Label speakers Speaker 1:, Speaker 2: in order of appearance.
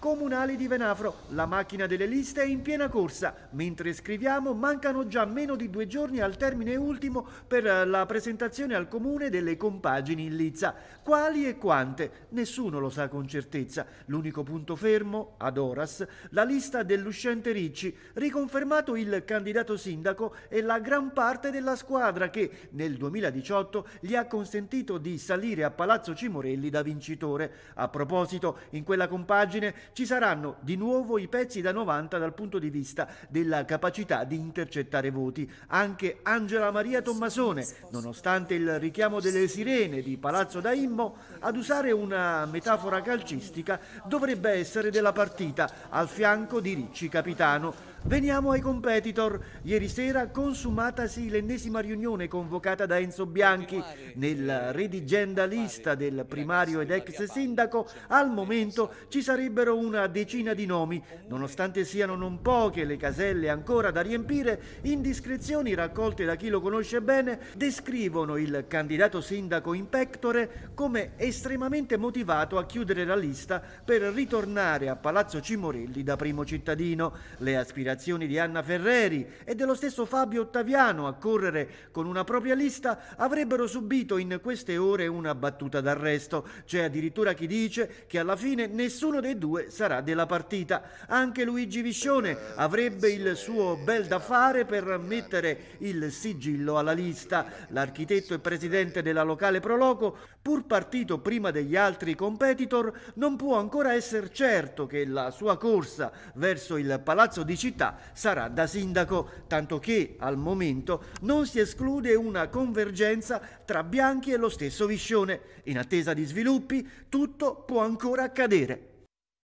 Speaker 1: comunali di Venafro, la macchina delle liste è in piena corsa. Mentre scriviamo mancano già meno di due giorni al termine ultimo per eh, la presentazione al comune delle compagini in Lizza. Quali e quante? Nessuno lo sa con certezza. L'unico punto fermo, ad Oras, la lista dell'uscente Ricci, riconfermato il candidato sindaco e la gran parte della squadra che nel 2018 gli ha consentito di salire a Palazzo Cimorelli da vincitore. A proposito, in quella compagine ci saranno di nuovo i pezzi da 90 dal punto di vista della capacità di intercettare voti. Anche Angela Maria Tommasone, nonostante il richiamo delle sirene di Palazzo Daimmo, ad usare una metafora calcistica dovrebbe essere della partita, al fianco di Ricci Capitano. Veniamo ai competitor. Ieri sera consumatasi l'ennesima riunione convocata da Enzo Bianchi nella redigenda lista del primario ed ex sindaco. Al momento ci sarebbero una decina di nomi. Nonostante siano non poche le caselle ancora da riempire, indiscrezioni raccolte da chi lo conosce bene descrivono il candidato sindaco in pectore come estremamente motivato a chiudere la lista per ritornare a Palazzo Cimorelli da primo cittadino. Le aspirazioni aspirazioni di Anna Ferreri e dello stesso Fabio Ottaviano a correre con una propria lista, avrebbero subito in queste ore una battuta d'arresto. C'è addirittura chi dice che alla fine nessuno dei due sarà della partita. Anche Luigi Viscione avrebbe il suo bel da fare per mettere il sigillo alla lista. L'architetto e presidente della locale Proloco, pur partito prima degli altri competitor, non può ancora essere certo che la sua corsa verso il palazzo di città città sarà da sindaco, tanto che al momento non si esclude una convergenza tra Bianchi e lo stesso Viscione. In attesa di sviluppi tutto può ancora accadere.